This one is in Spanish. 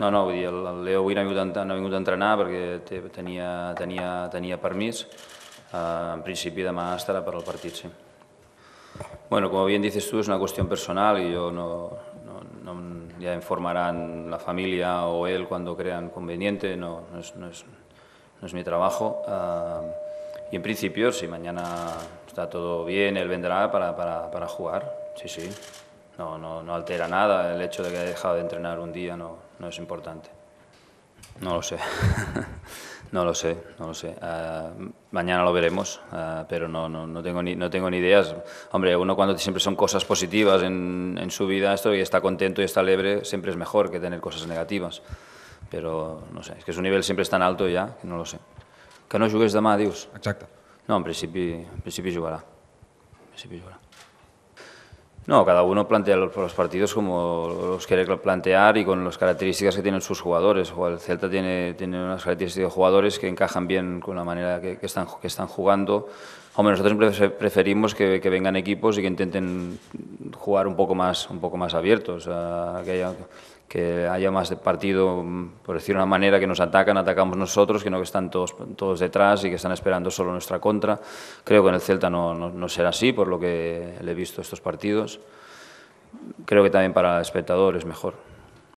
No, no, el, Leo avui no ha gusta a, entrenar porque tenía tenia, eh, en principio, demà estarà para el partido. sí. Bueno, como bien dices tú, es una cuestión personal y yo no, ya informarán la familia o él cuando crean conveniente, no, no, es, mi trabajo. Eh, y en principio, si mañana está todo bien, él vendrá para, jugar, sí, sí. No, altera nada el hecho de que haya dejado de entrenar un día, no, no es importante. No lo sé. no lo sé, no lo sé. Ah, mañana lo veremos, ah, pero no, no, no, tengo ni, no tengo ni ideas. Hombre, uno cuando siempre son cosas positivas en, su vida, esto y está contento y está alegre, siempre es mejor que tener cosas negativas. Pero no sé, es que su nivel siempre es tan alto ya, que no lo sé. Que no jugues más dios Exacto. No, en principio en principio En principio jugará. No, cada uno plantea los partidos como los quiere plantear y con las características que tienen sus jugadores. el Celta tiene, tiene unas características de jugadores que encajan bien con la manera que, están, que están jugando. Hombre, nosotros preferimos que, que vengan equipos y que intenten jugar un poco más, un poco más abiertos, que haya, más de partido, por decir una manera, que nos atacan, atacamos nosotros, que no que están todos, todos detrás y que están esperando solo nuestra contra. Creo que en el Celta no, será así, por lo que le he visto estos partidos. Creo que también para el espectador es mejor.